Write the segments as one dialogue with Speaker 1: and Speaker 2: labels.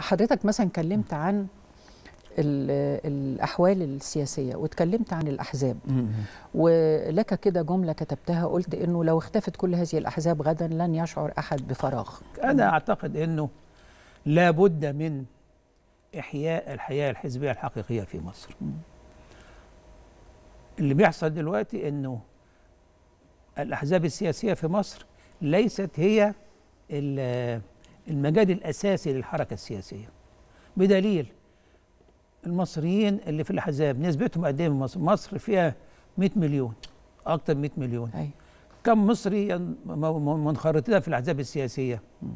Speaker 1: حضرتك مثلا كلمت عن الاحوال السياسيه واتكلمت عن الاحزاب ولك كده جمله كتبتها قلت انه لو اختفت كل هذه الاحزاب غدا لن يشعر احد بفراغ
Speaker 2: انا اعتقد انه لابد من احياء الحياه الحزبيه الحقيقيه في مصر اللي بيحصل دلوقتي انه الاحزاب السياسيه في مصر ليست هي المجال الأساسي للحركة السياسية بدليل المصريين اللي في الأحزاب نسبتهم قد إيه مصر؟ مصر فيها 100 مليون أكتر من 100 مليون أي. أيوة. كم مصري منخرطين في الأحزاب السياسية؟ م.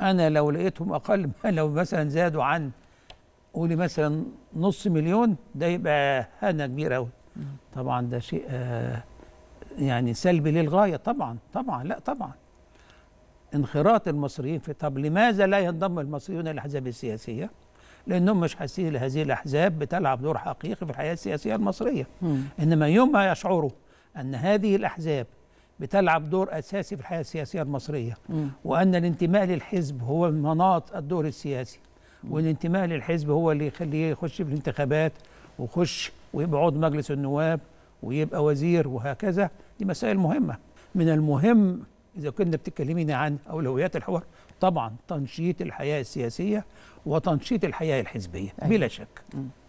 Speaker 2: أنا لو لقيتهم أقل لو مثلا زادوا عن قولي مثلا نص مليون ده يبقى هانة كبيرة قوي طبعا ده شيء آه يعني سلبي للغاية طبعا طبعا لا طبعا انخراط المصريين في طب لماذا لا ينضم المصريون للأحزاب السياسية؟ لأنهم مش حاسين هذه الأحزاب بتلعب دور حقيقي في الحياة السياسية المصرية م. إنما يوم ما يشعروا أن هذه الأحزاب بتلعب دور أساسي في الحياة السياسية المصرية م. وأن الانتماء للحزب هو مناط الدور السياسي والانتماء للحزب هو اللي يخليه يخش في الانتخابات ويخش ويبقى عضو مجلس النواب ويبقى وزير وهكذا دي مسائل مهمة من المهم إذا كنا بتتكلمين عن أولويات الحوار طبعا تنشيط الحياة السياسية وتنشيط الحياة الحزبية أيوة. بلا شك